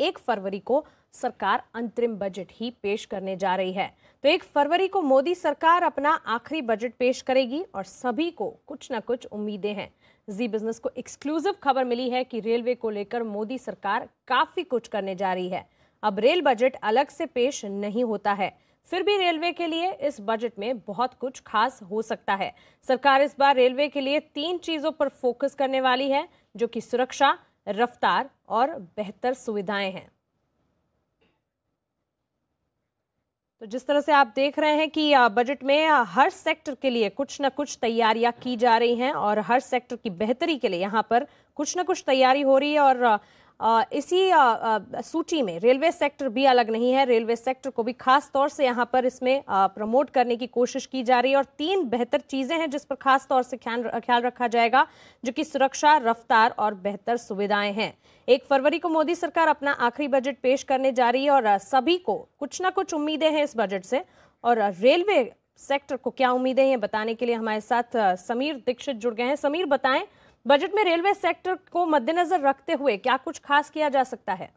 एक फरवरी को सरकार अंतरिम बजट ही पेश करने जा रही है तो एक फरवरी को मोदी सरकार अपना आखिरी बजट पेश करेगी और सभी को कुछ ना कुछ उम्मीदें हैं जी बिजनेस को एक्सक्लूसिव खबर मिली है कि रेलवे को लेकर मोदी सरकार काफी कुछ करने जा रही है अब रेल बजट अलग से पेश नहीं होता है फिर भी रेलवे के लिए इस बजट में बहुत कुछ खास हो सकता है सरकार इस बार रेलवे के लिए तीन चीजों पर फोकस करने वाली है जो कि सुरक्षा रफ्तार और बेहतर सुविधाएं हैं तो जिस तरह से आप देख रहे हैं कि बजट में हर सेक्टर के लिए कुछ ना कुछ तैयारियां की जा रही हैं और हर सेक्टर की बेहतरी के लिए यहां पर कुछ ना कुछ तैयारी हो रही है और इसी सूची में रेलवे सेक्टर भी अलग नहीं है रेलवे सेक्टर को भी खास तौर से यहाँ पर इसमें प्रमोट करने की कोशिश की जा रही है और तीन बेहतर चीज़ें हैं जिस पर खास तौर से ख्याल रखा जाएगा जो कि सुरक्षा रफ्तार और बेहतर सुविधाएं हैं एक फरवरी को मोदी सरकार अपना आखिरी बजट पेश करने जा रही है और सभी को कुछ ना कुछ उम्मीदें हैं इस बजट से और रेलवे सेक्टर को क्या उम्मीदें हैं बताने के लिए हमारे साथ समीर दीक्षित जुड़ गए हैं समीर बताएं बजट में रेलवे सेक्टर को मद्देनजर रखते हुए क्या कुछ खास किया जा सकता है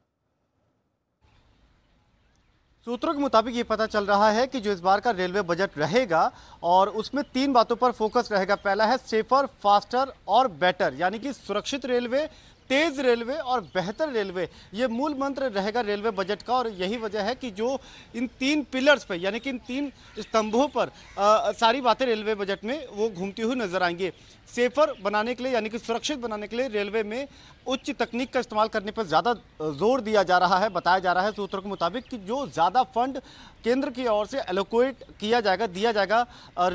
सूत्रों के मुताबिक ये पता चल रहा है कि जो इस बार का रेलवे बजट रहेगा और उसमें तीन बातों पर फोकस रहेगा पहला है सेफर फास्टर और बेटर यानी कि सुरक्षित रेलवे तेज़ रेलवे और बेहतर रेलवे ये मूल मंत्र रहेगा रेलवे बजट का और यही वजह है कि जो इन तीन पिलर्स पे यानी कि इन तीन स्तंभों पर आ, सारी बातें रेलवे बजट में वो घूमती हुई नजर आएंगी सेफर बनाने के लिए यानी कि सुरक्षित बनाने के लिए रेलवे में उच्च तकनीक का इस्तेमाल करने पर ज़्यादा जोर दिया जा रहा है बताया जा रहा है सूत्रों के मुताबिक कि जो ज़्यादा फंड केंद्र की ओर से एलोकोट किया जाएगा दिया जाएगा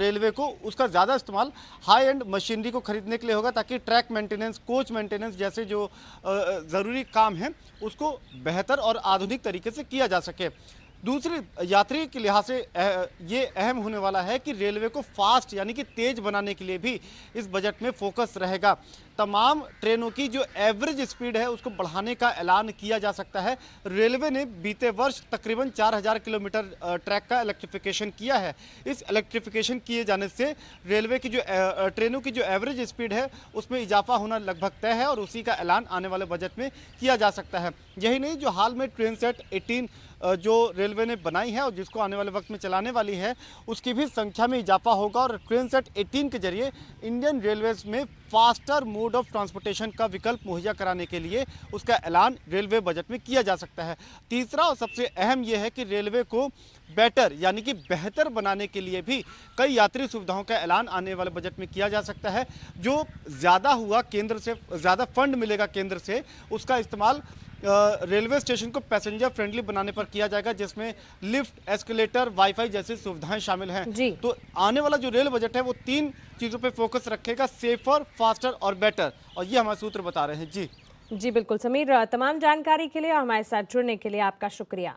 रेलवे को उसका ज़्यादा इस्तेमाल हाई एंड मशीनरी को खरीदने के लिए होगा ताकि ट्रैक मेंटेनेंस कोच मेंटेनेंस जैसे जो ज़रूरी काम है उसको बेहतर और आधुनिक तरीके से किया जा सके दूसरी यात्री के लिहाज से ये अहम होने वाला है कि रेलवे को फास्ट यानी कि तेज़ बनाने के लिए भी इस बजट में फोकस रहेगा तमाम ट्रेनों की जो एवरेज स्पीड है उसको बढ़ाने का ऐलान किया जा सकता है रेलवे ने बीते वर्ष तकरीबन 4000 किलोमीटर ट्रैक का इलेक्ट्रिफिकेशन किया है इस इलेक्ट्रिफिकेशन किए जाने से रेलवे की जो ट्रेनों की जो एवरेज स्पीड है उसमें इजाफा होना लगभग तय है और उसी का ऐलान आने वाले बजट में किया जा सकता है यही नहीं जो हाल में ट्रेन सेट एटीन जो रेलवे ने बनाई है और जिसको आने वाले वक्त में चलाने वाली है उसकी भी संख्या में इजाफा होगा और ट्रेन सेट एटीन के जरिए इंडियन रेलवेज में faster mode mode of transportation का विकल्प मुहैया कराने के लिए उसका ऐलान रेलवे बजट में किया जा सकता है तीसरा और सबसे अहम यह है कि रेलवे को बेटर यानी कि बेहतर बनाने के लिए भी कई यात्री सुविधाओं का ऐलान आने वाले बजट में किया जा सकता है जो ज़्यादा हुआ केंद्र से ज़्यादा फंड मिलेगा केंद्र से उसका इस्तेमाल रेलवे स्टेशन को पैसेंजर फ्रेंडली बनाने पर किया जाएगा जिसमें लिफ्ट एस्केलेटर वाईफाई जैसी सुविधाएं शामिल हैं तो आने वाला जो रेल बजट है वो तीन चीज़ों पर फोकस रखेगा सेफर फास्टर और बेटर और ये हमारे सूत्र बता रहे हैं जी जी बिल्कुल समीर तमाम जानकारी के लिए और हमारे साथ जुड़ने के लिए आपका शुक्रिया